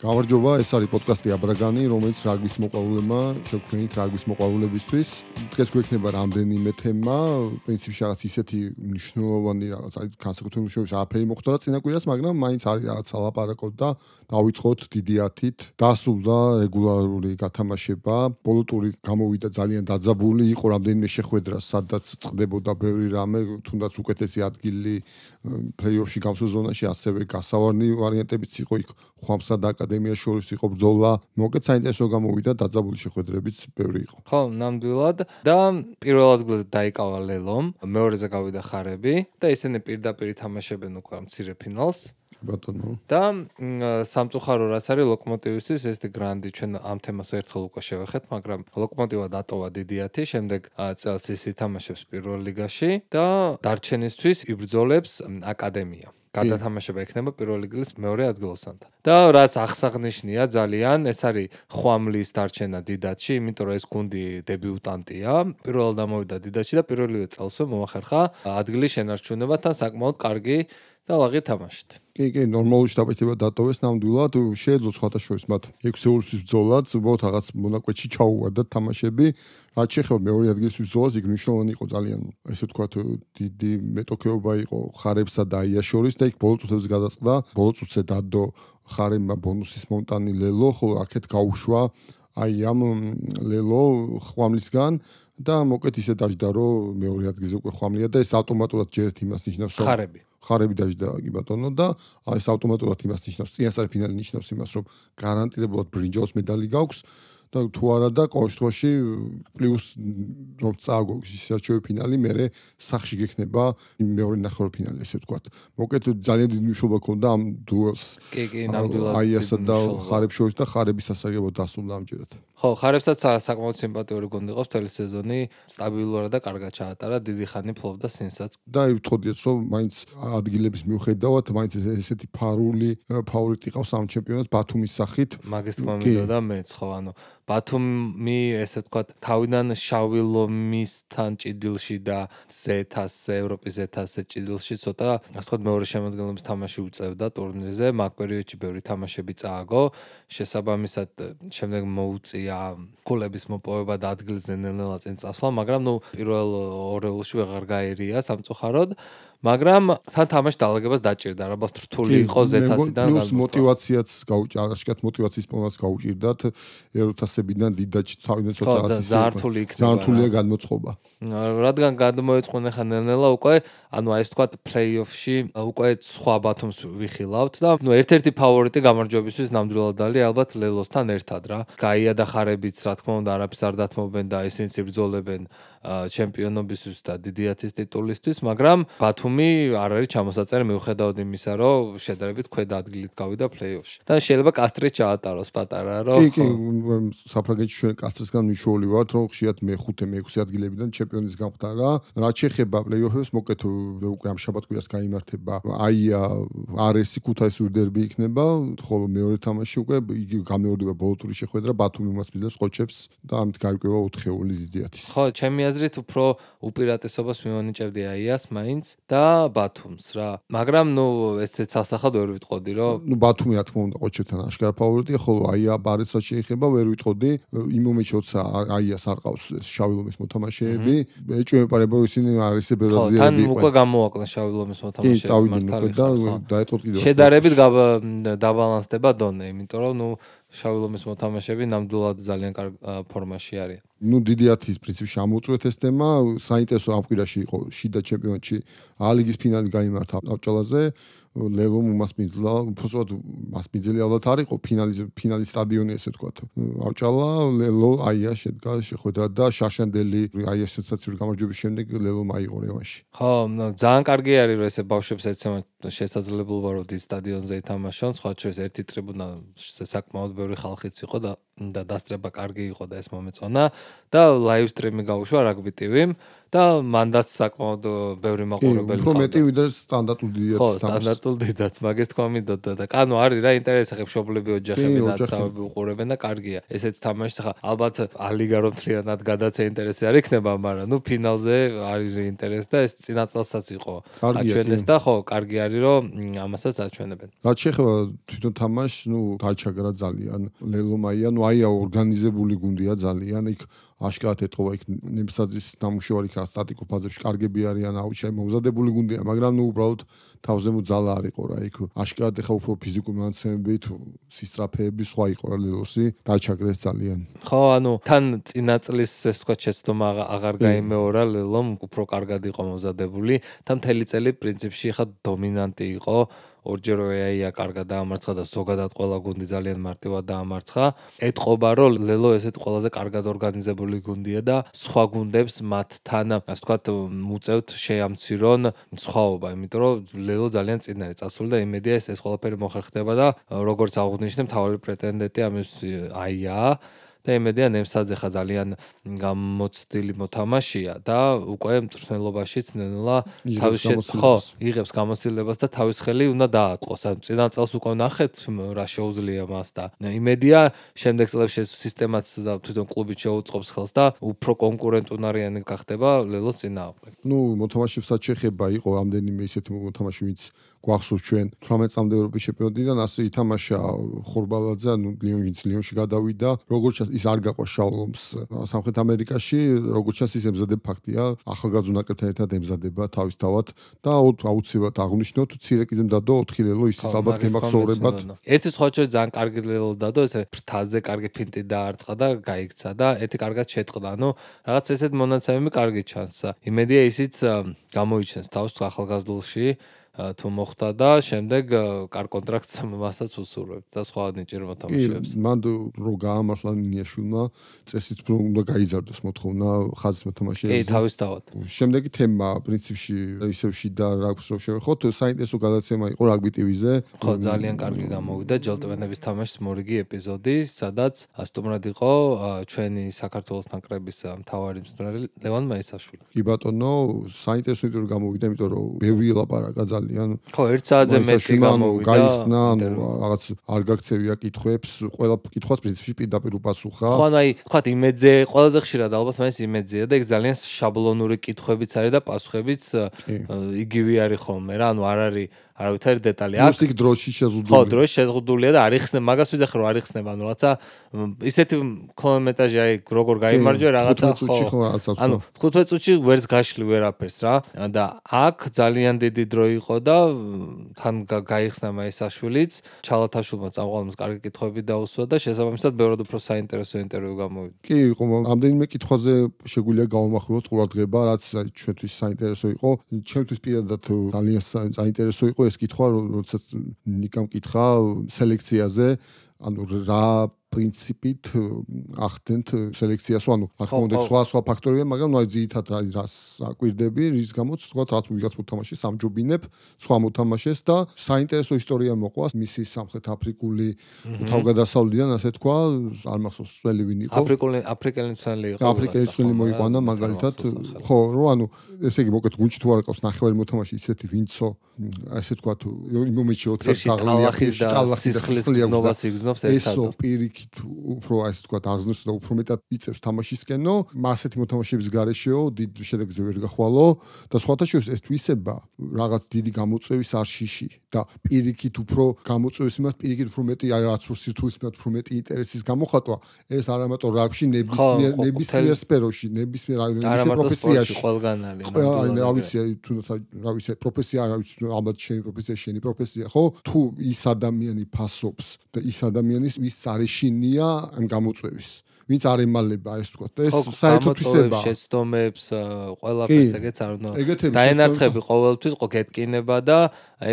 გამარჯობა, ეს არის პოდკასტი აბრაგანი, რომელიც რაგბის მოყვარულებმა შექმნით რაგბის მოყვარულებისთვის. დღეს გვექნება რამდენიმე თემა, პრინციპში რაღაც ისეთი მნიშვნელოვანი რაღაც, აი განსაკუთრებულ შეხვედრას აფერი მოხდა წინა კვირას, მაგრამ მაინც არის რაღაცა ლაპარაკობ და დავიწყოთ დიდი ათით. დასულდა რეგულარული გათამაშება, ბოლო ტური გამოვიდა ძალიან დაძაბული, იყო რამდენიმე შეხვედრა, სადაც წდებოდა ბევრი რამე, თუნდაც უკეთესი ადგილი ფლეი-ოფში გამსვლელ ზონაში ასევე გასავარნი ვარიანტებიც იყო იქ ხوامსა და აკადემიას შორის იყო ბრძოლა, მოკეთ საინტერესო გამოვიდა დაძაბული შეხვედრებიც ბევრი იყო. ხო, ნამდვილად და პირველ ადგილზე დაიკავა ლელომ, მეორეზე გავიდა ხარები და ისინი პირდაპირ ითამაშებენ უკვე მცირე ფინალს. ბატონო. და სამწუხარო რაც არის ლოკომოტივისთვის ეს გრანდი ჩვენ ამ თემას ერთხელ უკვე შევეხეთ, მაგრამ ლოკომოტივა დატოვა დიდი ათი, შემდეგ წელს ის ითამაშებს პირველ ლიგაში და დარჩენისთვის იბრძოლებს აკადემია. გადათამაშება ექნება პირველი გლის მეორე ადგილოსანთა. და რაც აღსაღნიშნია ძალიან, ეს არის ხوامლის დარჩენა დიდათში, იმიტომ რომ ეს გუნდი დებიუტანტია. პირველად ამოვიდა დიდათში და პირველივე წელსვე მოახერხა ადგილის შენარჩუნება და საკმაოდ კარგი და ლაღი თამაშით. კი, კი, ნორმალური შეტაკება დატოვეს ნამდვილად, შეეძლო სხვადასხვა მათ 6 ეულსის ბძოლაც, მოთ რაღაც მონაკვეთში ჩაუვარდა თამაშები. რაც შეხება მეორე ადგილის ბძოლას, იქ მნიშვნელოვანი იყო ძალიან, ესე ვთქვათ, დიდი მეტოქეობა იყო ხარებსა და აიაშორის და იქ ბოლოწუთებს გადაწყდა, ბოლოწუთზე დადო ხარემა ბონუსის მონტანი ლელო, ხოლო აქეთ გაუშვა აი ამ ლელო ხვამლისგან და მოკეთ ისე დაждდა რომ მეორე ადგილზე უკვე ხვამლია და ეს ავტომატურად ჯერ თიმას ნიშნავს ხარები ხარები დაждდა კი ბატონო და აი ეს ავტომატურად იმას ნიშნავს, წინასწარი ფინალი ნიშნავს იმას, რომ გარანტირებულად ბრინჯაოს მედალი გაქვს. და თუ არა და ყოველ შემთხვევაში პლუს რომ წააგო საჩოვი ფინალი, მე რე სახში გექნება მეორე ნახევარფინალი, ესე ვთქვა. მოკეთოდ ძალიან დიდი მნიშვნელობა ქონდა ამ დუელს. კი, კი, ნამდვილად. აი ესა და ხარებს შორის და ხარების ასაგებო დასუნდა ამჯერად. ხო, ხარებსაც საკმაოდ სიმპათიური გონდიყავს მთელი სეზონი, სტაბილურად და კარგად ჩაატარა, დიდი ხანი ფლობდა სენსაც. და ვთქვიეთ, რომ მაინც ადგილების მიუხედავად, მაინც ესეთი ფარული ფავორიტი ყავს ამ ჩემპიონატს ბათუმის სახით. მაგის თქმა მინდოდა მეც, ხო, ანუ ბათუმი ესე ვთქვათ თავიდან შავილომისთან ჭიდილში და ზეთას ევროპის ზეთასე ჭიდილში ცოტა ასე ვთქვათ მეორე შემოდგენლობის თამაში უწევდა ტურნირზე მაგ პერიოდში ბევრი თამაშები წააგო შესაბამისად შემდეგ მოუწია გოლების მოპოვება და ადგილზე ნელ-ნელა წინ წასვლა მაგრამ ნუ პირველ ორეულში ვეღარ გაერია სამწუხაროდ მაგრამ თან თამაში დაალაგებას დაჭირდა, რაღაც რთული იყო ზეთასიდან და ის მოტივაციაც გაუჭირდა, აღშკათ მოტივაციის პონაც გაუჭირდათ ეროთასებიდან დიდაჭი თავინდა ცოტა ასე. ზართული იქნება. ზართულია გადმოწყობა. რადგან გადმოეწყვენ ახლა ნელა უკვე, ანუ აი ეს თქვა პლეი-ოფში უკვე სხვა ბათუმს ვიხილავთ და ნუ ერთ-ერთი ფავორიტი გამარჯვებისთვის ნამდვილად დალი ალბათ ლელოსთან ერთად რა. გაია და ხარებიც რა თქმა უნდა არაფერს არ დათმობენ და ისინი ბრძოლებენ ჩემპიონობისთვის და დიდი ათის ტიტულისთვის, მაგრამ ბათუმი არ არის ჩამოსაწერი მიუხედავად იმისა, რომ შედარებით ქვედა ადგილით გავიდა პლეიოფში. და შეიძლება კასტრი ჩაატაროს პატარა, რომ კი კი საფრანგეთში ჩვენ კასტრისგან მიშოული ვართ, რომ ხშიად მეხუთე, მეექვსე ადგილებიდან ჩემპიონის გამხდარა. რა შეხება პლეიოფებს მოკეთ უკვე ამ შაბათკვირას გამართება. აი RS ქუთაისის დერბი იქნება, ხოლო მეორე თამაში უკვე იგი გამეორდება ბოლო ტური შეხვედრა ბათუმი მას მიზნებს ყოჩებს და ამით გაიგება 4-ეული დიდი ათი. ხო, ჩემი აზრით უფრო უპირატესობას მივანიჭებდი აი ას მაინც და ბათუმს რა. მაგრამ ნუ ესეც ასახად ვერ ვიტყოდი რომ ნუ ბათუმი რა თქმა უნდა ყოჩებთან აღარ ფავორიტია, ხოლო აი აბარეც რა შეიძლება ვერ ვიტყოდი იმ მომენტში როცა აი ას არ ყავს შავილომის მოთამაშეები, ეჭვებარება ისინი არის ბელაზიები იყო. ხო, თან უკვე გამოაკლა შავილომის მოთამაშეები მართალია. და დაეწოთ კიდე შედარებით დაბალანსდება დონე, იმიტომ რომ ნუ შავილომის მოთამაშები ნამდვილად ძალიან კარგ ფორმაში არიან. ну დიდი 10-ის პრინციპში ამოუწვეთ ეს თემა საინტერესო ამ კვირაში იყო შიდა ჩემპიონატში ალიგის ფინალი გამართა აბჭალაზე ლეგომ უმას მიძლა, უბრალოდ მას მიძლი ალბათ არისო ფინალის ფინალის სტადიონი ესე ვთქვა. ავჭალა ლელო აია შედგა შეხვედრა და შაშანდელი აია სენსაციური გამარჯვების შემდეგ ლელო მაიღო რევანში. ხო, ძალიან კარგი არის რომ ესე ბავშვებს ეცემა შესაძლებლობა რომ დი სტადიონზე ეთამაშონ, სხვა შეიძლება ერთი ტრიბუნა საკმაოდ ბევრი ხალხიც იყო და და დასწრება კარგი იყო და ეს მომეწონა და ლაივ სტრიმი გავუშვა Rugby TV-მ და მანდაც საკმაოდ ბევრი მაყურებელი ხო მეტი ვიდრე სტანდარტული დიდი ხო სტანდარტული დიდაც მაგეს თქვა მინდოდა და კანო არის რა ინტერესი ხებ შობლები ოჯახები და ცავები უყურებენ და კარგია ესეც თამაშს ხა ალბათ ალიგა რო თლიანად გადაცე ინტერესი არ იქნება მაგრამ ნუ ფინალზე არის ინტერესი და ეს წინაწელსაც იყო აჩვენეს და ხო კარგი არის რომ ამასაც აჩვენებენ რაც შეხება თვითონ თამაშს ნუ დაჩაგრა ძალიან ლელომაია ნუ აი ორგანიზებული გუნდია ძალიან იქ აშკარად ეთქვა იქ ნემსაძის ნამუშევარი ხა სტატიკო ფაზებში კარგები არიან აუჩაი მომზადებული გუნდია მაგრამ ნუ უბრალოდ თავზე მო ძალა არისო რა იქ აშკარად ხა უფრო ფიზიკური მონაცემები თუ სისტრაფეები სხვა იყო რა ლელოსი დაჩაგრეს ძალიან ხო ანუ თან წინაწლის ეს თქვა შეცდომა აღარ გამეორა ლელომ უფრო კარგად იყო მომზადებული და მთელი წელი პრინციპში ხა დომინანტი იყო ორჯერ ეაია კარგად დაამარცხა და ზოგადად ყველა გუნდი ძალიან მარტივად დაამარცხა ეთყობა რომ ლელო ესეთ ყველაზე კარგად ორგანიზებული დაკავებული გუნდია და სხვა გუნდებს მათთან ასე ვთქვათ მუწევთ შეამცირონ სხვაობა, იმიტომ რომ ლელო ძალიან წინარე წასული და იმედია ეს ეს ყველაფერი მოხერხდება და როგორც აღვნიშნე, თავი პრეტენდენტი ამის აია და იმედია ნემსაძე ხა ძალიან გამოცდილი მოთამაშია და უკვე მწვრთნელობაშიც ნელა თავის ხო იღებს გამოცდილებას და თავის ხელი უნდა დაატყოს ან წინა წელს უკვე ნახეთ რა შეუძლია მას და იმედია შემდეგ წლებში ეს სისტემაც და თვითონ კლუბი შეუწყობს ხელს და უფრო კონკურენტუნარიანი გახდება ლელოს წინააღმდეგ ნუ მოთამაშებსაც შეხება იყო ამდენიმე ისეთი მოთამაშე ვინც გვახსოვს ჩვენ 18 წამდე ევროპის ჩემპიონიდან ასე ითამაშა ხორბალაძე ნუ ლიონში ლიონში გადავიდა როგორც ის არ გაყვა შალომს სამხრეთ ამერიკაში როგორც ის ემზადე ფაქტია ახალგაზრდა ნაკრებთან ერთად ემზადება თავისთავად და აუცილებლად აღნიშნოთ ცირეკიზმ დადო 4 ლელო ის ალბათ გემახსოვრებად ერთი სხვაჩო ძალიან კარგი ლელო დადო ესე ფრთაზე კარგი ფინტი დაარტყა და გაიქცა და ერთი კარგად შეტყდა ანუ რაღაც ესეთ მონაცემები კარგი ჩანს იმედია ისიც გამოიჩენს თავს ახალგაზრდულში თუ მოხდა და შემდეგ კარ კონტრაქტს მასაც უსურვებ და სხვა ნიჭიერ მოთამაშეებს. მან რო გაამართლა ნიაშულმა წესით რო უნდა გაიზარდოს მოთხოვნა ხაზის მოთამაშეებს. ეი თავის თავად. შემდეგი თემა პრინციპში ისევში და რაც რო შევეხოთ საინტერესო გადაცემა იყო რაგბი ტივიზე. ხო ძალიან კარგი გამოვიდა ჯელტმენების თამაშის მორიგი ეპიზოდი, სადაც ასტუმრად იყო ჩვენი საქართველოს ნაკრების მთავარი მწვრთნელი ლევან მაისაშვილი. კი ბატონო, საინტერესო ვიდეო გამოვიდა, იმიტომ რომ ბევრი ელაპარაკა ძალიან ხო ერთ საათზე მეტი გამოვიდა გაიცნა ანუ რაღაც არ გაქცევია კითხვებს ყველა კითხვას პრინციპში პირდაპირ უპასუხა ხო ანუ აი თქვა იმედზე ყველაზე ხშირად ალბათ მაინც იმედზეა და ეგ ძალიან შაბლონური კითხვებიც არის და პასუხებიც იგივე არის ხოლმე რა ანუ არ არის არავითარი დეტალი აქვს. მუსიკ დროში შეზღუდულია. ხო, დროში შეზღუდულია და არ იხსნება მაგას ვიძახე რომ არ იხსნება, ანუ რაცა ისეთი კომენტარი არის როგორ გამარჯვე რაღაცა ხო. ანუ 15 წუთში ვერც გაშლი ვერაფერს რა და აქ ძალიან დიდი დრო იყო და თან გაიხსნა ეს აშვილიც, ჩალათაშულმა წამყვანს კარგი კითხვები დაუსვა და შესაბამისად ბევრად უფრო საინტერესო ინტერვიუ გამოვიდა. კი, იყო ამდენიმე კითხვაზე შეგვიძლია გავამახვილოთ ყურადღება, რაც ჩვენთვის საინტერესო იყო, ჩვენთვის პირადად ძალიან საინტერესო იყო ეს კითხვა, როდესაც ნიკამ კითხა სელექციაზე, ანუ რა პრინციპით ახდენთ სელექციას, ანუ ახმოვნდეთ სხვა სხვა ფაქტორებია, მაგრამ ნუ ძირითად რას აკვირდები, რის გამოც თქვა რაც ვიღაც მოთამაშე სამჯობინებ, სხვა მოთამაშეს და საინტერესო ისტორია მოყვას მისის სამხრეთ აფრიკული თავგადასავლიდან, ასე თქვა, არ მახსოვს წველი ვინ იყო. აფრიკული აფრიკელიცალი იყო. აფრიკელიცალი მოიყვანა მაგალითად, ხო, რო ანუ ესე იგი მოკეთ გუნჩი თუ არ ყავს ნახევარი მოთამაშე ისეთი ვინცო, ასე თქვა, იმ მომენტში 20 წელი ახის და სისხლის გზნობას იგზნობს ერთად. ესო პირიქი თუ უფრო ასე თქვა აღზნოს და უფრო მეტად იწევს თამაშისკენო, მასეთი მოთამაშების გარეშეო დიდ შედეგს ვერ გახვალო და სხვათა შორის ეს თვისება რაღაც დიდი გამოწვევის არშიში და პირიქით უფრო გამოწვევის მათ პირიქით უფრო მეტი რაღაც სირთულის მათ უფრო მეტი ინტერესის გამოხატვა ეს არამატო რაგში ნებისმიერ ნებისმიერ სფეროში ნებისმიერ ნებისმიერ პროფესიაში ყველგან არის რა ვიცი თუნდაც რა ვიცი პროფესია რა ვიცი ალბათ შენი პროფესია შენი პროფესია ხო თუ ის ადამიანი ფასობს და ის ადამიანის ის არის შე ლინია ამ გამოწვევის. ვინც არ ემალება ეს თქო ეს საერთო ფისება შეცდომებს ყველაფერს ეგეც არ უნდა დაენარცხები ყოველთვის ყო გეტკინება და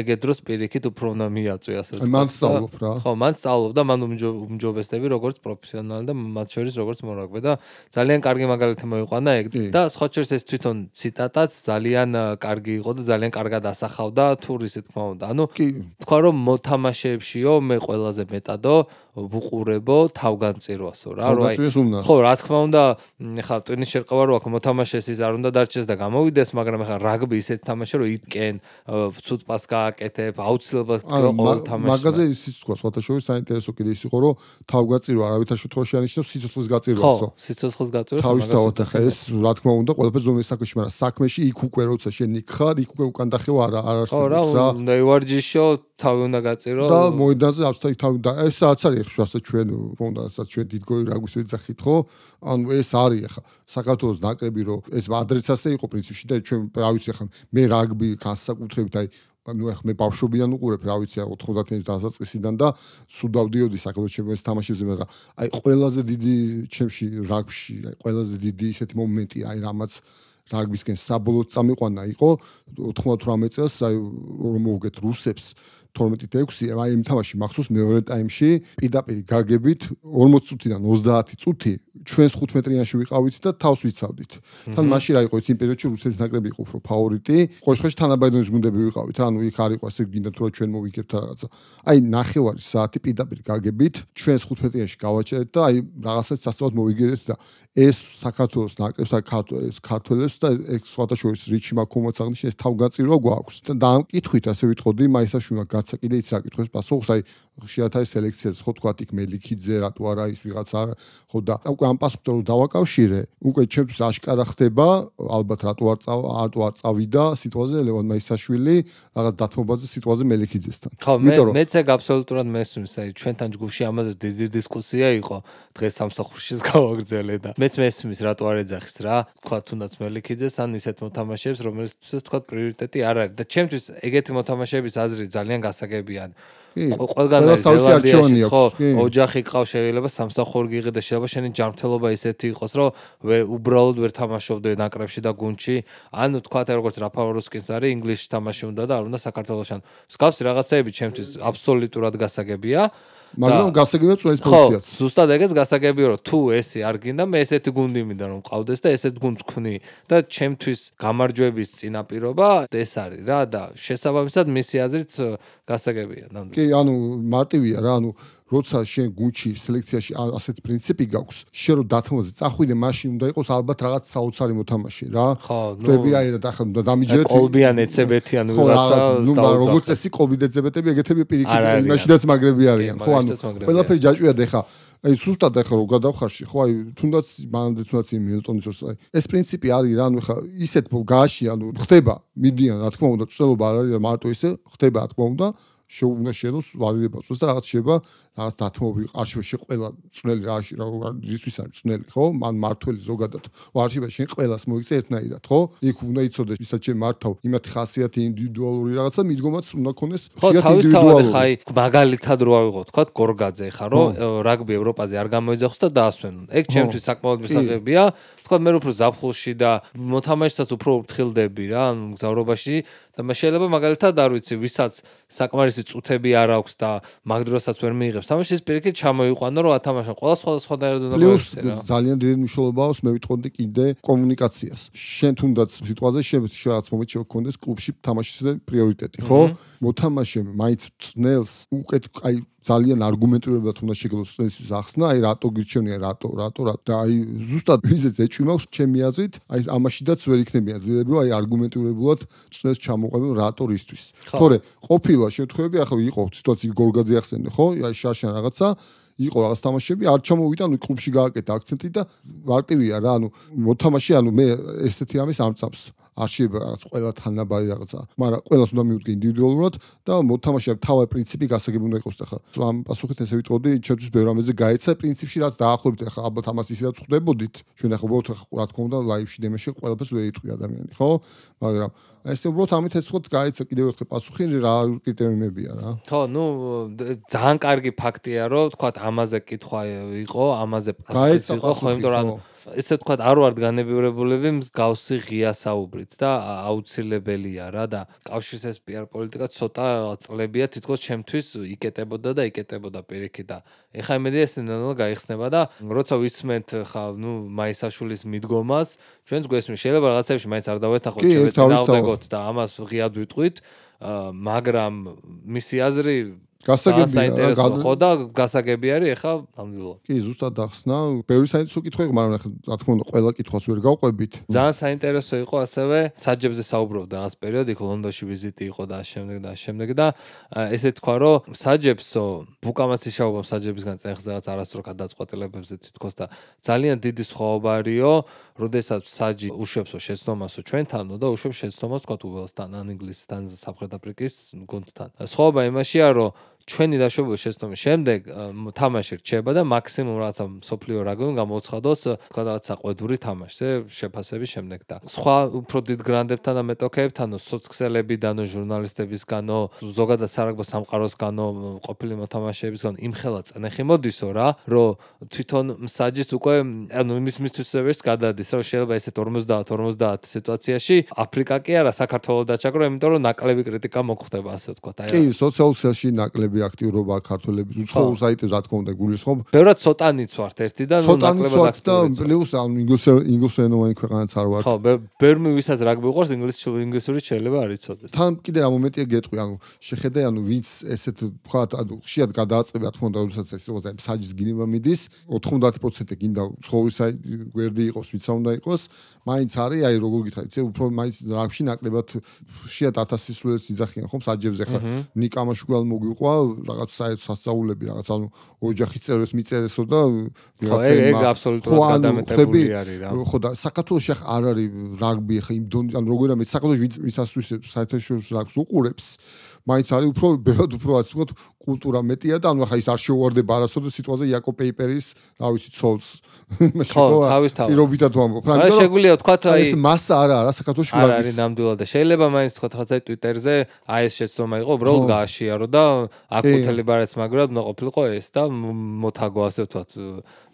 ეგეთ დროს პირიქით უფრო უნდა მიაწვი ასე თქო მან სწავლობ რა ხო მან სწავლობ და მან უმჯობესდები როგორც პროფესიონალი და მათ შორის როგორც მორაგბე და ძალიან კარგი მაგალითი მოიყვანა ეგ და სხვა შორის ეს თვითონ ციტატაც ძალიან კარგი იყო და ძალიან კარგად ასახავდა თურის თქმა უნდა ანუ თქვა რომ მოთამაშეებშიო მე ყველაზე მეტადო ვუყურებო თავგანწირვასო რა რა ტვინის უმნას. ხო, რა თქმა უნდა, ხა ტვინის შეყვა რო აქ მოთამაშეს ის არ უნდა დარჩეს და გამოვიდეს, მაგრამ ხა რაგბი ისეთ თამაშია, რომ იტკენ, ცუდ პას გააკეთებ, აუცილებლად რო ყოველ თამაშია. მაგაზე ისიც თქვა, სხვათაშორის საინტერესო კიდე ის იყო, რომ თავგაწირვა არავითარ შემთხვევაში არ ნიშნავს სიცოცხლის გაწირვას. ხო, სიცოცხლის გაწირვას. თავისთავად ხა ეს რა თქმა უნდა, ყველაფერს ზომის საქმეში, მაგრამ საქმეში იქ უკვე როცა შენი ხარ, იქ უკვე უკან დახევა არა, არ არსებობს რა. ხო, რა უნდა ივარჯიშო, თავი უნდა გაწირო. და მოედანზე აბსთა თავი და ეს რაც არის ხშვასა ჩვენ, რა უნდა რაც ჩვენ დიდგოი რაგვის სახით, ხო? ანუ ეს არის ახლა საქართველოს ნაკრები რო ეს ადრესასე იყო პრინციპში და ჩვენ რა ვიცი ახლა მე რაგბი განსაკუთრებით აი ანუ ახ მე ბავშვობიდან უყურებ, რა ვიცი, 90-იანი დასაწყისიდან და სულ დავდიოდი საქართველოს ჩემპიონატის თამაშებზე, მაგრამ აი ყველაზე დიდი ჩემში რაგში, აი ყველაზე დიდი ისეთი მომენტი, აი რამაც რაგბისკენ საბოლოო წამიყვანა იყო 98 წელს, აი რომ მოვგეთ რუსებს 12-ით 6-ია, აი იმ თამაში მახსოვს მეორე ტაიმში პიდაპირ გაგებით 40 წუთიდან 30 წუთი ჩვენს 15 მეტრიანში ვიყავით და თავს ვიცავდით. თან მაშინ რა იყო ის იმ პერიოდში რუსეთის ნაკრები იყო უფრო ფავორიტი. ყოველ შემთხვევაში თანაბაიდონის გუნდები ვიყავით, ანუ იქ არ იყო ასე გინდა თუ რა ჩვენ მოვიგებთ რაღაცა. აი ნახევარი საათი პიდაპირ გაგებით ჩვენს 15 მეტრიანში გავაჭერეთ და აი რაღაცას სასწაულად მოვიგერეთ და ეს საქართველოს ნაკრებს და ქართველოს ქართველებს და ეს სხვათა შორის რიჩი მაქ უმოც აღნიშნეს თავგაწირვა გვაქვს. და დაამკითხვით ასე ვიტყოდი მაისაშვილმა さっきで市原敏子総裁 ხშირად არის სელექციაც ხო თქვა იქ მელიქიძე რატო არა ის ვიღაც არ ხო და უკვე ამ პასუხს რომ დავაკავშირე უკვე ჩემს აშკარა ხდება ალბათ რატო არ წავ არტო არ წავიდა სიტყვაზე ლევან მაისაშვილი რაღაც დათმობაზე სიტყვაზე მელიქიძესთან ხო მე მეცეგ აბსოლუტურად მესმის აი ჩვენთან ჯგუფში ამაზე დიდი დისკუსია იყო დღეს სამსახურშიც გავაგრძელე და მეც მესმის რატო არ ეძახის რა თქვა თუნდაც მელიქიძეს ან ისეთ მოთამაშეებს რომელსაც თქვა პრიორიტეტი არ არის და ჩემთვის ეგეთი მოთამაშეების აზრი ძალიან გასაგებია ყველგან არის ზელანდიაში ხო ოჯახი ყავ შეიძლება სამსახური გიღდეს შეიძლება შენი ჯანმრთელობა ისეთი იყოს რომ უბრალოდ ვერ თამაშობდე ნაკრებში და გუნდში ან თქვათ როგორც რაფაოროსკინს არის ინგლისში თამაში უნდა და არ უნდა საქართველოს ან მსგავსი რაღაცები ჩემთვის აბსოლუტურად გასაგებია მაგრამ გასაგებია წვეის პოზიციაც ხო ზუსტად ეგეც გასაგებია რომ თუ ესე არ გინდა მე ესეთი გუნდი მინდა რომ ყავდეს და ესეთ გუნდს ვქნი და ჩემთვის გამარჯვების წინაპირობა ეს არის რა და შესაბამისად მისი აზრით გასაგებია ნამდვილად. კი, ანუ მარტივია რა, ანუ როცა შენ გუნჩი სელექციაში ასეთ პრინციპი გაქვს, შენ რო დათმოზე წახვიდე, მაშინ უნდა იყოს ალბათ რაღაც საოცარი მოთამაში, რა. ხო, ნუ დები აი რა დახმ და დამიჯერეთ. კოლბიან ეცებეთი ანუ რაღაცა ნუ როგორც წესი კოლბიდეცებეთები ეგეთები პირიქით, იმაში დაც მაგრები არიან. ხო, ანუ ყველაფერი ჯაჭვიათ ეხა. აი სუსტად ახლა რო გადავხარში ხო აი თუნდაც მანამდე თუნდაც იმ მილტონის როს აი ეს პრინციპი არის რან ხა ისეთ გააში ანუ ხდება მიდიან რა თქმა უნდა წელობა არის მარტო ისე ხდება რა თქმა უნდა შო უნდა შეძლოს ვალირება წოს და რაღაც შეება რაღაც დათმობი არშიბა შე ყველა წნელი რაში რა რისთვის არის წნელი ხო მან მართველი ზოგადად არშიბა შენ ყველას მოიქცე ერთნაირად ხო იქ უნდა იცოდეს ვისაც შენ მართავ იმათ ხასიათი ინდივიდუალური რაღაცა მიდგომაც უნდა ქონდეს ხო თავისთავად ხაი მაგალითად რო ავიღო თქვა გორგაძე ხა რო რაგბი ევროპაზე არ გამოიძახოს და დაასვენონ ეგ ჩემთვის საკმაოდ მისაღებია თქვა მე უფრო ზაფხულში და მოთამაშსაც უფრო ვრთხილდები რა ანუ გზავრობაში და მე შეიძლება მაგალითად არ ვიცი, ვისაც საკმარისი წუთები არ აქვს და მაგ დროსაც ვერ მიიღებს. თამაში ეს პირიქით ჩამოიყვანო, რომ ათამაშა ყველა სხვა სხვა დაერდო და მოიხსენა. პლუს ძალიან დიდი მნიშვნელობა აქვს, მე ვიტყოდი კიდე კომუნიკაციას. შენ თუნდაც სიტუაციაზე შეიძლება შეიძლება რაც მომეჩება კონდეს კლუბში თამაშის პრიორიტეტი, ხო? მოთამაშემ მაიც წნელს უკეთ აი ძალიან არგუმენტირებად უნდა შეგლოს სტუდენტის ახსნა, აი რატო გირჩევნია, რატო, რატო, რატო და აი ზუსტად ვიზეც ეჭვიმაქვს ჩემი აზრით, აი ამაშიდაც ვერ იქნებიან ძილები, აი არგუმენტირებულად სტუდენტს ჩამოყვებენ რატო რისთვის. თორე ყოფილა შემთხვევები ახლა იყო სიტუაცია გორგაძე ახსენე, ხო? აი შარშან რაღაცა იყო რაღაც თამაშები, არ ჩამოვიდა, ნუ კლუბში გააკეთა აქცენტი და ვარტივია რა, ანუ მოთამაშე, ანუ მე ესეთი ამის ამწამს. არში რაღაც ყველა თანაბარი რაღაცა. მაგრამ ყველას უნდა მივუდგე ინდივიდუალურად და მოთამაშეებს თავი პრინციპი გასაგები უნდა იყოს და ხა. ამ პასუხით ესე ვიტყოდი, ჩვენთვის ბევრ ამაზე გაიცა პრინციპში რაც დაახლოებით ხა, ალბათ ამას ისედაც ხვდებოდით. ჩვენ ახლა ხო რა თქმა უნდა ლაივში დემეში ყველაფერს ვეიტყვი ადამიანები, ხო? მაგრამ ეს უბრალოდ ამით ეს ხოთ გაიცა კიდევ ერთხელ პასუხი რა კრიტერიუმებია რა. ხო, ну ძალიან კარგი ფაქტია რომ თქვა ამაზე კითხვა იყო, ამაზე პასუხი იყო, ხო, იმიტომ რომ ესე თქვა არ ვარ განებივრებულები მსგავსი ღია საუბრით და აუცილებელია რა და კავშირს ეს პიარ პოლიტიკა ცოტა წლებია თითქოს ჩემთვის იკეტებოდა და იკეტებოდა პირიქით და ეხა იმედია ეს ნანალ გაიხსნება და როცა ვისმენთ ხა ნუ მაისაშვილის მიდგომას ჩვენს გვესმის შეიძლება რაღაცებში მაინც არ დავეთახოთ ჩვენ და დავდეგო ვიცნობთ და ამას ღიად ვიტყვით, მაგრამ მისი აზრი გასაგებია, ხო და გასაგები არის ახლა ნამდვილად. კი, ზუსტად დახსნა. ბევრი საინტერესო კითხვა იყო, მაგრამ ახლა რა თქმა უნდა, ყველა კითხვას ვერ გავყვებით. ძალიან საინტერესო იყო ასევე საჯებზე საუბრობდა ამ პერიოდი, ლონდონში ვიზიტი იყო და ამავდროულად და ამავდროულად და ესე თქვა, რომ საჯებსო ბუკამასის შაუბა საჯებისგან წეხზე რაც არასდროს გადაწყვეტილებებზე თვითcost და ძალიან დიდი სხვაობა არისო. როდესაც საჯი უშვებსო შეცდომასო ჩვენთანო და უშვებს შეცდომას თქვა უელსთან ან ინგლისთან საფრანგეთის გუნდთან. სხვაობა იმაშია, რომ ჩვენი დაშვებული შეცდომის შემდეგ თამაში რჩება და მაქსიმუმ რაცა სოფლიო რაგბიმ გამოცხადოს თქვა და რაცა ყვედური თამაშზე შეფასების შემდეგ და სხვა უფრო დიდ გრანდებთან და მეტოქეებთანო სოციალებიდანო ჟურნალისტებისგანო ზოგადად სარაგბო სამყაროსგანო ყოფილი მოთამაშეებისგანო იმ ხელა წნეხი მოდისო რა რომ თვითონ მსაჯის უკვე ანუ იმის მისთვისებს გადადის რომ შეიძლება ესეთ 50 50 სიტუაციაში აფრიკა კი არა საქართველოს დაჩაგრო იმიტომ რომ ნაკლები კრიტიკა მოგხდება ასე ვთქვა და კი სოციალურ სიაში ნაკლები ჯგუფები აქტიურობა ქართველები უცხოურ საიტებს რა თქმა უნდა გულისხმობ. ბევრად ცოტანიც ვართ ერთი და ნუ ნაკლებად აქტიურობ. ცოტანიც ვართ და პლუს ან ინგლისური ინგლისურენოვანი ქვეყანაც არ ვართ. ხო, ბერმი ვისაც რაგბი უყვარს ინგლისური ინგლისური შეიძლება არ იცოდეს. თან კიდე რა მომენტია გეტყვი, ანუ შეხედე, ანუ ვინც ესეთ ვქვა, ანუ ხშიად გადააწყვე რა თქმა უნდა, უცაც ეს როგორც აი საჯის გინება მიდის, 90% გინდა უცხოურ საიტი გვერდი იყოს, ვიცა უნდა იყოს. მაინც არის, აი როგორ გითხარით, ცე უფრო მაინც რაღში ნაკლებად შეა 1000 სულს იძახიან ხომ საჯებზე ხა ნიკამაშ უკვე მოგვიყვა რაღაც საწაულები რაღაც ანუ ოჯახის წევრებს მიწერესო და რაღაცა ხო ეგ აბსოლუტურად დამეტებული არის რა ხო და საქართველოს ახ არ არის რაგბი ხ იმ დონე ანუ როგორია მე საქართველოს ვისასთვის საერთაშორისო რაგს უყურებს მაინც არის უფრო ბევრად უფრო ასე ვთქვათ კულტურა მეტია და ანუ ხა ის არ შეوارდება არასოდეს სიტუაციაზე იაკო პეიპერის რა ვიცი ცოლს ხო თავის თავი პირობიტად ვამბობ რა არის შეგვიძლია ვთქვათ აი ეს მასა არა არა საქართველოს არ არის ნამდვილად და შეიძლება მაინც ვთქვათ რაღაცა ტვიტერზე აი ეს შეცდომა იყო უბრალოდ გააშიარო და აკუთელება რაც მაგრად ნაყოფილიყო ეს და მოთაგო ასე ვთქვათ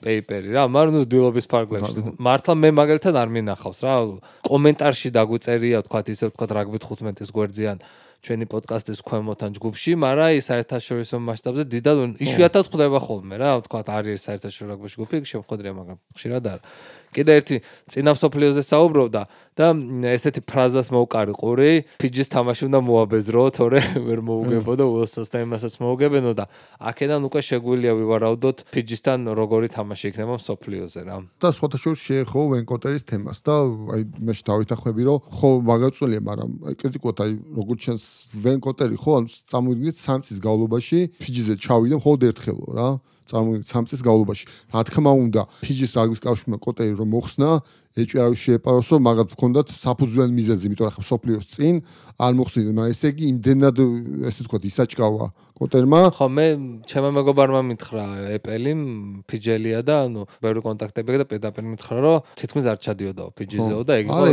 პეიპერი რა მაგრამ ძილობის ფარგლებში მართლა მე მაგალითად არ მინახავს რა კომენტარში დაგუწერია ვთქვათ ისე ვთქვათ რაგბი 15-ის გვერდზიან ჩვენი პოდკასტის ქვემოთან ჯგუფში, მაგრამ ის საერთაშორისო მასშტაბზე დიდად იშვიათად ხდება ხოლმე რა, ვთქვათ არის საერთაშორისო რაგბის ჯგუფი, შეხვედრია, მაგრამ ხშირად არა. კიდე ერთი წინამსოფლიოზე საუბრობდა და ესეთი ფრაზას მოუკარი ყური ფიჯის თამაში უნდა მოაბეზრო თორე ვერ მოუგებოდა უოლსას და იმასაც მოუგებენო და აქედან უკვე შეგვილია ვივარაუდოთ ფიჯისთან როგორი თამაში იქნება მსოფლიოზე რა და სხვათაშორის შეეხო ვენკოტერის თემას და აი მე თავით ახვევი რომ ხო მაგაწვლია მაგრამ კრიტიკოთ აი როგორც ჩანს ვენკოტერი ხო ანუ წამოვიდგინეთ სანცის გავლობაში ფიჯიზე ჩავიდა მხოლოდ ერთხელო რა სამ წელს გავლობაში. რა თქმა უნდა, ფიჯის რაგბის კავშირმა კოტეი რომ მოხსნა, ეჭვარ შეეპაროსო, მაგათ ჰქონდათ საფუძვლიან მიზეზი, იმიტომ რომ ხა სოფლიოს წინ არ მოხსნიდნენ, მაგრამ ესე იგი იმდენად ესე თქვა ისაჭკავა კოტერმა. ხო, მე ჩემო მეგობარმა მითხრა ეპელი ფიჯელია და ანუ ბევრი კონტაქტები და პედაპენ მითხრა, რომ თითქმის არ ჩადიოდა ფიჯიზეო და ეგ იყო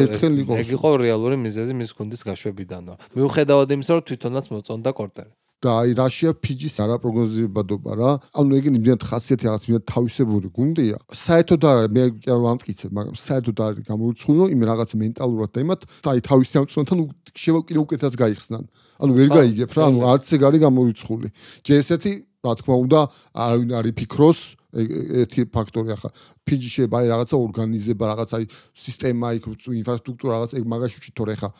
ეგ იყო რეალური მიზეზი მის კონდის გაშვებიდან. მიუხედავად იმისა, რომ თვითონაც მოწონდა კორტერი. და აი რუსია ფიჯის არაპროგნოზირებადობა რა. ანუ ეგ იმდენად ხასიათი რაღაც იმდენად თავისებური გუნდია. საერთოდ არ მე რა ამტკიცებ, მაგრამ საერთოდ არ გამოიწვიო იმ რაღაც მენტალურად და იმათ და აი თავის სამწუნთან შევა კიდე უკეთაც გაიხსნან. ანუ ვერ გაიგებ რა, ანუ არც ეგ არის გამოიწვიული. ჯერ ესეთი რა თქმა უნდა არ ვინ არის ფიქროს ერთი ფაქტორი ახლა ფიჯი შეიძლება აი რაღაცა ორგანიზება, რაღაცა აი სისტემა, აი ინფრასტრუქტურა რაღაც ეგ მაგაში შეიძლება თორე ახლა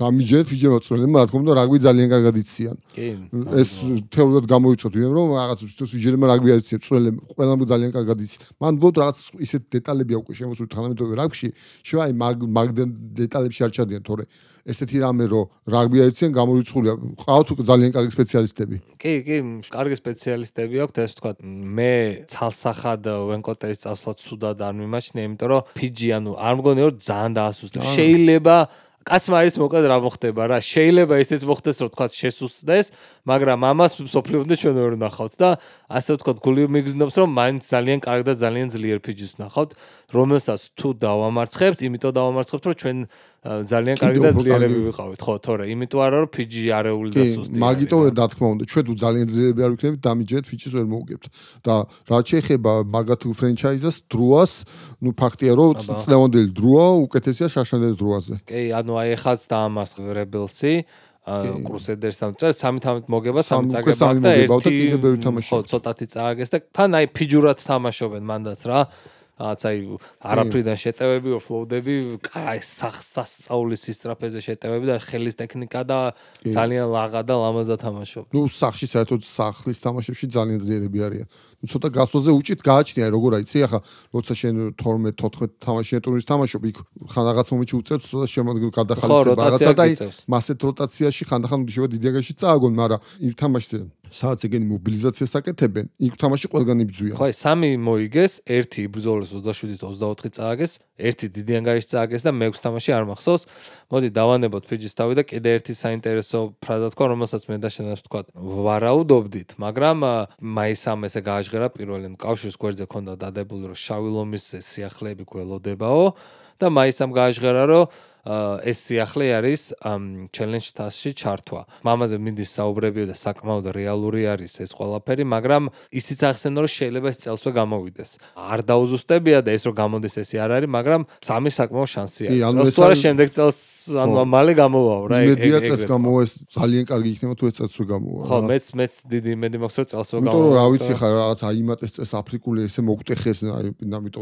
დამიჯერ ფიჯება წვლილი, მაგრამ რა თქმა უნდა, რაგბი ძალიან კარგად იციან. კი. ეს თეორიად გამოიწოდებიან, რომ რაღაც თვითონ ფიჯერმა რაგბი არ იციან, წვლილი ყველამ ძალიან კარგად იცი. მან მხოლოდ რაღაც ისეთ დეტალები აქვს, შემოსული თანამედროვე რაგში, შევა აი მაგ მაგ დეტალებში არ ჩადიან, თორე ესეთი რამე რომ რაგბი არ იციან, გამოიწულია. ყავთ ძალიან კარგი სპეციალისტები. კი, კი, კარგი სპეციალისტები აქვს, ეს თქვა მე ცალსახად ვენკოტერის წასვლა ცუდად არ მიმაჩნია, იმიტომ რომ ფიჯი ანუ არ მგონია რომ ძალიან დაასუსტა. შეიძლება კაცმა არის მოკლედ რა მოხდება რა შეიძლება ისეც მოხდეს რომ თქვა შესუსტდეს მაგრამ ამას სოფლიონ და ჩვენ ვერ ვნახავთ და ასე ვთქვა გული მიგზნობს რომ მაინც ძალიან კარგ და ძალიან ძლიერ ფიჯის ვნახავთ რომელსაც თუ დავამარცხებთ იმიტომ დავამარცხებთ რომ ჩვენ ძალიან კარგი და ძლიერები ვიყავით ხო თორე იმიტომ არა რომ ფიჯი არეული და სუსტია მაგიტო ვერ დათქმა უნდა ჩვენ თუ ძალიან ძლიერები არ ვიქნებით დამიჯერეთ ფიჯის ვერ მოუგებთ და რაც შეეხება მაგათი ფრენჩაიზას დროას ნუ ფაქტია რომ წლევანდელი დროა უკეთესია შაშანდელ დროაზე კი ანუ აი ხაც დაამარცხებელსი კრუსედერს ამ წელს 3-13 მოგება 3 წაგება და ერთი ხო ცოტათი წააგეს და თან აი ფიჯურად თამაშობენ მანდაც რა რაღაც აი არაფრიდან შეტევები, ოფლოუდები, აი სასწაულის სისტრაფეზე შეტევები და ხელის ტექნიკა და ძალიან ლაღა და ლამაზ და თამაშობ. ნუ სახში საერთოდ სახლის თამაშებში ძალიან ძლიერები არიან. ნუ ცოტა გასვლაზე უჭით გააჩნი აი როგორ აიცი ახლა როცა შენ 12 14 თამაშია ტურნირის თამაშობ იქ ხან რაღაც მომიჩი უწევს ცოტა შემოგდი გადახალისება რაღაცა და აი მასეთ როტაციაში ხანდახან უშევა დიდიაგაში წააგონ, მაგრამ იმ თამაშზე სადაც ეგენი მობილიზაციას აკეთებენ, იქ თამაში ყველგან იბძვია. ხო, სამი მოიგეს, ერთი იბრძოლეს 27-24 წააგეს, ერთი დიდი ანგარიშს წააგეს და მეექვს თამაში არ მახსოვს. მოდი დავანებოთ ფიჯის თავი და კიდე ერთი საინტერესო ფრაზა თქვა, რომელსაც მე და შენაც თქვა. ვარაუდობდით, მაგრამ მაისამ ესე გააჟღერა პირველი კავშირის გვერდზე ქონდა დადებული რომ შავილომის სიახლეები გველოდებაო და მაისამ გააჟღერა რომ ეს სიახლე არის challenge task-ში ჩართვა. მამაზე მინდი საუბრებიო და საკმაოდ რეალური არის ეს ყველაფერი, მაგრამ ისიც ახსენო რომ შეიძლება ეს წელსვე გამოვიდეს. არ დაუზუსტებია და ეს რომ გამოდეს ესე არ არის, მაგრამ სამი საკმაო შანსი არის. ეს თუ არა შემდეგ წელს ანუ მალე გამოვაო რა ეგ ეგ მედია წელს გამოვეს ძალიან კარგი იქნება თუ ეს წელსვე გამოვა. ხო, მეც მეც დიდი იმედი მაქვს რომ წელსვე გამოვა. ნუ რა ვიცი ხარ რაღაც აი მათეს წელს აფრიკული ესე მოგტეხეს აი ნამიტო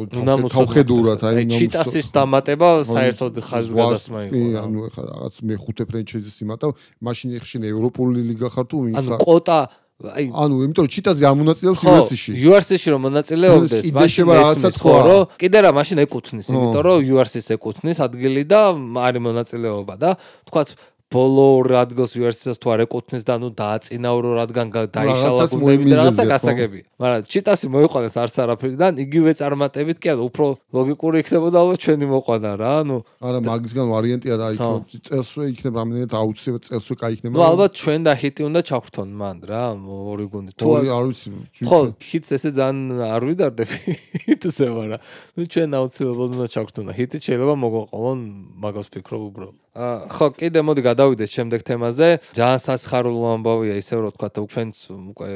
თავხედურად აი ნამუშო. ჩიტასის დამატება საერთოდ ხაზგადა ხარ კი ანუ ხა რაღაც მეხუთე ფრენჩაიზი სიმატა მაშინ ხშინ ევროპული ლიგა ხარ თუ ვინ ხარ ანუ ყოტა აი ანუ იმიტომ რომ ჩიტაზე ამონაწილებს URC-ში ხო URC-ში რომ მონაწილეობდეს მაშინ რაღაცაც ხო რა კიდე რა მაშინ ეკუთნის იმიტომ რომ URC-ს ეკუთნის ადგილი და არის მონაწილეობა და თქვაც ბოლო ორ ადგილს ვერსიას თუ არ ეკუთვნის და ანუ დააწინაურო რადგან დაიშალა გუნდები და რაღაცა გასაგები. მაგრამ ჩიტასი მოიყვანეს არც არაფრიდან, იგივე წარმატებით კი არა, უფრო ლოგიკური იქნებოდა ალბათ ჩვენი მოყვანა რა, ანუ არა მაგისგან ვარიანტი არა იყო, წესვე იქნება რამდენად აუცილებლად წესვე კაი იქნება. ნუ ალბათ ჩვენ და ჰიტი უნდა ჩაგვთონ მანდ რა, ორი გუნდი. თუ არ ვიცი. ხო, ჰიტს ესე ძალიან არ ვიდარდები. ჰიტზე ვარა. ნუ ჩვენ აუცილებლად უნდა ჩაგვთონა. ჰიტი შეიძლება მოგვაყოლონ მაგას ფიქრობ უბრალოდ. ხო, კიდე მოდი გადავიდეთ შემდეგ თემაზე. ძალიან სასხარულო ამბავია ისევ რა თქვა, თქვენც უკვე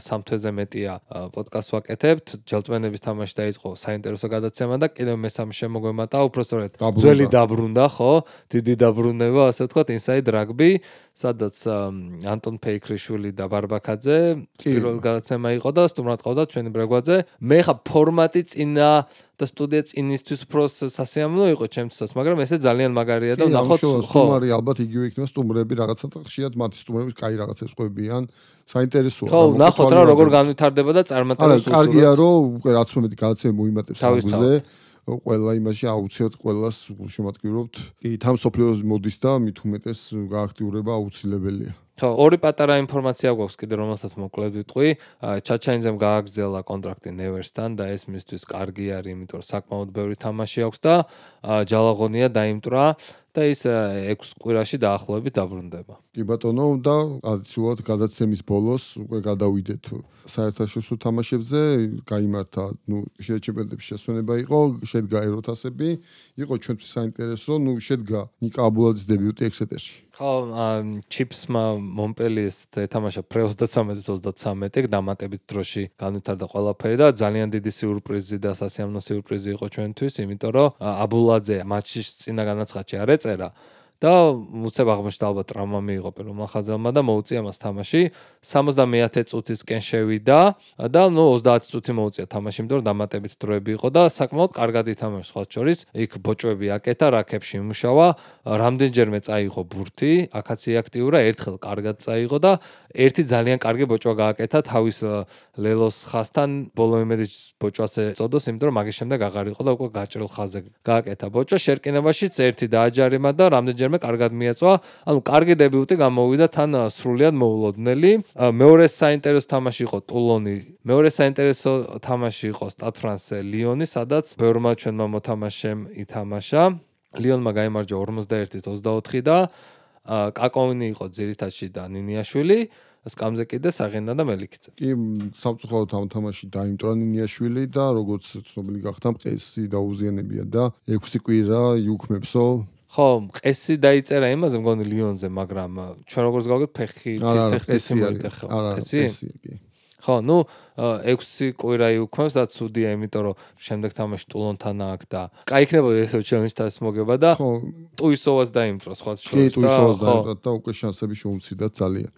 სამთვეზე მეტია პოდკასტს ვაკეთებთ. ჯელტმენების თამაში დაიწყო საინტერესო გადაცემა და კიდევ მესამე შემოგვემატა, უფრო სწორედ, ძველი დაბრუნდა, ხო? დიდი დაბრუნება, ასე ვთქვათ, ინსაიდ რაგბი, სადაც ანტონ ფეიქრიშვილი და ბარბაკაძე პირველ გადაცემა იყო და სტუმრად ყავდა ჩვენი ბრეგვაძე. მე ხა ფორმატი წინა და სტუდიაც ინისთვის უფრო სასიამოვნო იყო ჩემთვისაც, მაგრამ ესე ძალიან მაგარია და ნახოთ ხო. სტუმარი ალბათ იგივე იქნება სტუმრები რაღაცა და ხშირად მათი სტუმრები კაი რაღაცებს ყვებიან. საინტერესოა. ხო, ნახოთ რა როგორ განვითარდება და წარმატებას უსურვებს. არა, კარგია რომ უკვე რაც მომეთ გააცემ მოიმატებს აგვზე. ყველა იმაში აუცილებლად ყველას შემატკივრობთ. კი, თან სოფლიოზ მოდის და მით უმეტეს გააქტიურება აუცილებელია. ხო, ორი პატარა ინფორმაცია გვაქვს კიდე, რომელსაც მოკლედ ვიტყვი. ჩაჩაინძემ გააგრძელა კონტრაქტი Neverstan და ეს მისთვის კარგი არის, იმიტომ რომ საკმაოდ ბევრი თამაში აქვს და ჯალაღონია დაიმტრა. და ის 6 э, კვირაში დაახლოებით დაბრუნდება. კი ბატონო და ადიციულად გადაცემის ბოლოს უკვე გადავიდეთ საერთაშორისო თამაშებზე, გამართა, ну, შეჩემპიონატების შესვენება იყო, შედგა ეროთასები, იყო ჩვენთვის საინტერესო, ну, შედგა ნიკა აბულაძის დებიუტი ექსეტერში. ხო, ჩიპსმა მონპელიეს თამაშა პრე 33-33-ეკ დამატებით დროში განვითარდა ყველაფერი და ძალიან დიდი სიურპრიზი და სასიამოვნო სიურპრიზი იყო ჩვენთვის, იმიტომ რომ აბულაძე მატჩის წინა განაცხადში არის forberedt seg der. და უცებ აღმოჩნდა ალბათ ტრავმა მიიღო პირველმა ხაზელმა და მოუწია მას თამაში 70-ე წუთისკენ შევიდა და ნუ 30 წუთი მოუწია თამაში მეტყვი დამატებით დროები იყო და საკმაოდ კარგად ითამაშა სხვა შორის იქ ბოჭვები აკეთა რაკეტში იმუშავა რამდენჯერმე წაიღო ბურთი აკაცი აქტიურა ერთხელ კარგად წაიღო და ერთი ძალიან კარგი ბოჭვა გააკეთა თავის ლელოს ხასთან ბოლო იმედი ბოჭვაზე წოდოს იმიტომ რომ მაგის შემდეგ აღარ იყო და უკვე გაჭრილ ხაზზე გააკეთა ბოჭვა შერკინებაშიც ერთი დააჯარიმა და რამდენჯერმე რამე კარგად მიეწვა. ანუ კარგი დებიუტი გამოვიდა თან სრულიად მოულოდნელი. მეორე საინტერესო თამაში იყო ტულონი. მეორე საინტერესო თამაში იყო სტად ფრანსე ლიონი, სადაც ბევრმა ჩვენმა მოთამაშემ ითამაშა. ლიონმა გამოიმარჯვა 51-24 და კაკოვინი იყო ძირითადში და ნინიაშვილი. სკამზე კიდე საღენდა და მელიქიცა. კი, საფწუხაო თამ თამაში დაიმტრა ნინიაშვილი და როგორც ცნობილი გახდა, მყესი დაუზიანებია და 6 კვირა იუქმებსო ხო, ესი დაიწერა იმაზე, მგონი ლიონზე, მაგრამ э, ჩვენ როგორც გავაკეთეთ ფეხი, ფეხი, ფეხი, ფეხი, ხო, ესი? ხო, ну ექვსი კვირაი უქმებს და ცუდია, იმიტომ რომ შემდეგ თამაში ტულონთან აქვს და კაი იქნება ესო ჩელენჯი და მოგება და ხო ტუისოვას დაიმწრო სხვა ჩელენჯი და ხო ტუისოვას დაიმწრო და უკვე შანსები შეუმცირდათ ძალიან.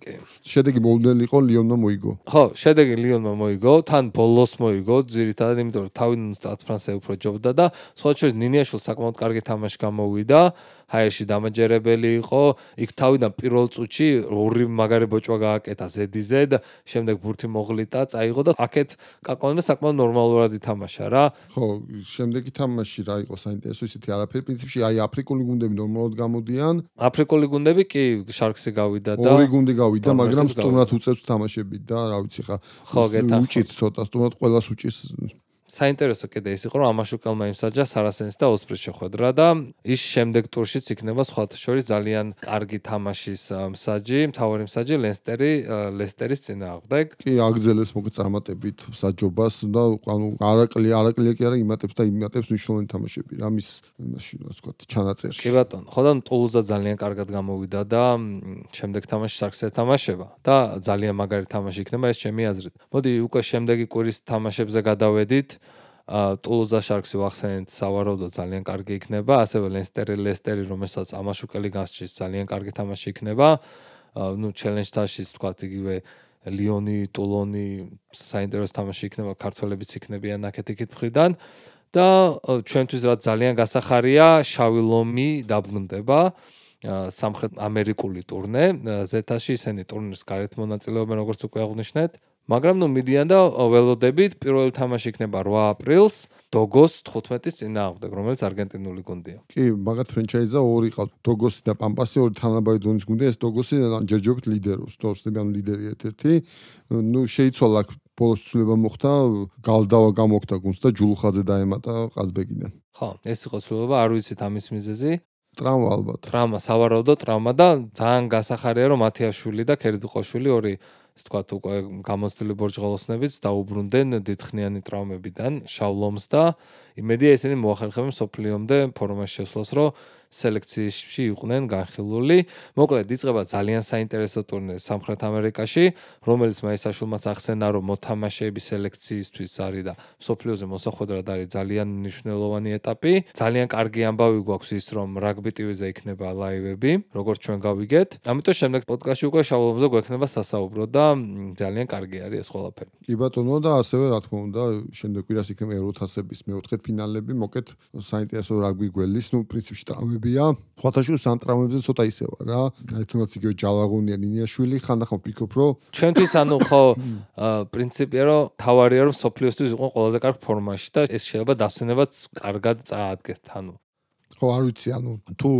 შედეგი მოუნდელი იყო ლიონმა მოიგო. ხო, შედეგი ლიონმა მოიგო, თან ბოლოს მოიგო, ძირითადად იმიტომ რომ თავი ნუსტად ფრანსე უფრო ჯობდა და სხვა ჩელენჯი ნინიაშვილი საკმაოდ კარგი თამაში გამოვიდა. ჰაერში დამაჯერებელი იყო, იქ თავიდან პირველ წუთში ორი მაგარი ბოჭვა გააკეთა ზედიზე და შემდეგ ბურთი მოღლიტა, წაიღო და აქეთ კაკონა საკმაოდ ნორმალურად ითამაშა რა. ხო, შემდეგი თამაში რა იყო საინტერესო ისეთი არაფერი პრინციპში აი აფრიკული გუნდები ნორმალურად გამოდიან. აფრიკული გუნდები კი შარქსი გავიდა და ორი გუნდი გავიდა, მაგრამ სტუმრად უწევს თამაშები და რა ვიცი ხა. ხო, გეთახ. უჭით ცოტა სტუმრად ყოველას უჭის საინტერესო კიდე ის იყო რომ ამაშუკელმა იმსაჯა სარასენს და ოსპრის შეხვედრა და ის შემდეგ ტურშიც იქნება სხვათაშორის ძალიან კარგი თამაშის მსაჯი, მთავარი მსაჯი ლენსტერი ლესტერის ძინააღმდეგ. კი აგზელებს მოკეთ წარმატებით მსაჯობას და ანუ არაკლი არაკლი კი არა იმატებს და იმატებს მნიშვნელოვანი თამაშები რა მის იმაში რა თქვა ჩანაწერში. კი ბატონო, ხო და ტულუზა ძალიან კარგად გამოვიდა და შემდეგ თამაში საქსე თამაშება და ძალიან მაგარი თამაში იქნება ეს ჩემი აზრით. მოდი უკვე შემდეგი კვირის თამაშებზე გადავედით. ტულოზა შარქსი ვახსენეთ სავარაუდოდ ძალიან კარგი იქნება, ასევე ლენსტერი ლესტერი, რომელსაც ამაშუკელი გასჭირს, ძალიან კარგი თამაში იქნება. ნუ ჩელენჯ ტაშის თქვა იგივე ლიონი, ტულონი საინტერესო თამაში იქნება, ქართველებიც იქნებიან ნაკეთიქით მხრიდან. და ჩვენთვის რა ძალიან გასახარია, შავი ლომი დაბრუნდება. სამხრეთ ამერიკული ტურნე ზეთაში ისინი ტურნეს გარეთ მონაწილეობენ როგორც უკვე აღნიშნეთ მაგრამ ნუ მიდიან და ველოდებით პირველი თამაში იქნება 8 აპრილს დოგოს 15-ის წინააღმდეგ რომელიც არგენტინული გუნდია კი მაგათ ფრენჩაიზა ორი ყავს დოგოსი და პამპასი ორი თანაბარი დონის გუნდია ეს დოგოსი ჯერჯობით ლიდერობს თორსები ანუ ლიდერი ერთ-ერთი ნუ შეიცვალა პოსტულება მოხდა გალდავა გამოხდა გუნს და ჯულხაძე დაემატა ყაზბეგიდან ხო ეს იყო ცვლილება არ ვიცით ამის მიზეზი ტრავმა ალბათ ტრავმა სავარაუდო ტრავმა და ძალიან გასახარია რომ მათიაშვილი და ქერიძყოშვილი ორი თქვათ უკვე გამოცდილი ბორჯღალოსნებიც დაუბრუნდნენ დითხნიანი ტრავმებიდან შავლომს და იმედია ესენი მოახერხებენ სოფლიომდე ფორმაში შესვლას, რომ სელექციაში იყვნენ განხილული. მოკლედ იწება ძალიან საინტერესო ტურნირი სამხრეთ ამერიკაში, რომელიც მაისაშულმაც ახსენა, რომ მოთამაშეების სელექციისთვის არის და სოფლიოზე მოსახვედრად არის ძალიან მნიშვნელოვანი ეტაპი. ძალიან კარგი ამბავი გვაქვს ის, რომ რაგბი TV-ზე იქნება ლაივები, როგორც ჩვენ გავიგეთ. ამიტომ შემდეგ პოდკასტში უკვე შავლომზე გვექნება სასაუბრო და ძალიან კარგი არის ეს ყველაფერი. კი ბატონო და ასევე რა თქმა უნდა, შემდეგ კვირას იქნება ევროთასების მეოთხედფინალები, მოკეთ საინტერესო რაგბი გველის, ну, პრინციპში და ტრავმებია. ხათაშუ სამ ტრავმებზე ცოტა ისევა რა. ერთმანეთს იგივე ჯალაღუნია, ნინიაშვილი, ხანდახან ვფიქრობ, რომ ჩვენთვის ანუ ხო პრინციპია რომ თავარია რომ სოფლიოსთვის იყოს ყველაზე კარგ ფორმაში და ეს შეიძლება დასვენებაც კარგად წაადგეს თანო. ხო, არ ვიცი, ანუ თუ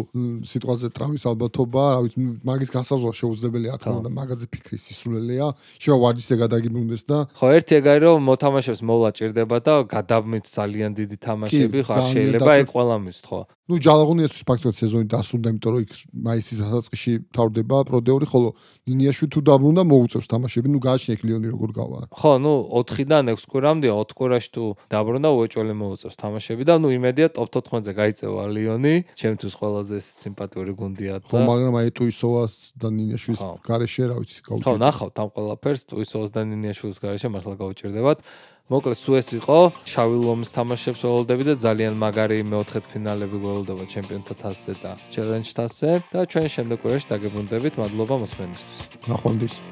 სიტუაციაზე ტრავმის ალბათობა, რა ვიცი, მაგის გასაზრდა შეუძლებელია, თქო და მაგაზე ფიქრი სისულელეა, შევა ვარჯიშზე გადაგიმუნდეს და ხო, ერთი ეგარი რომ მოთამაშებს მოვლა ჭირდება და გადაბმით ძალიან დიდი თამაშები ხარ შეიძლება ეგ ყველამის, ხო? ну ჯალაღუნიასთვის ფაქტობრივად სეზონი დასრულდა, იმიტომ რომ იქ მაისის დასაწყისში თავდება პროდეორი, ხოლო ნინიაშვი თუ დაბრუნდა მოუწევს თამაშები, ну გააჩნია კლიონი როგორ გავა. ხო, ну 4-დან 6 კვირამდე 4 კვირაში თუ დაბრუნდა უეჭველი მოუწევს თამაშები და ну იმედია топ 14-ზე გაიწევა ლიონი, ჩემთვის ყველაზე სიმპათიური გუნდია და ხო, მაგრამ აი ტუისოვას და ნინიაშვის გარეშე რა ვიცი, გაუჭირდება. ხო, ნახავთ ამ ყველაფერს, ტუისოვას და ნინიაშვილის გარეშე მართლა გაუჭირდებათ. მოკლედ სუეს იყო შავი ლომის თამაშებს ველოდები და ძალიან მაგარი მეოთხე ფინალები ველოდება ჩემპიონთა თასზე და ჩელენჯ თასზე და ჩვენ შემდეგ კვირაში დაგებრუნდებით მადლობა მოსმენისთვის ნახვამდის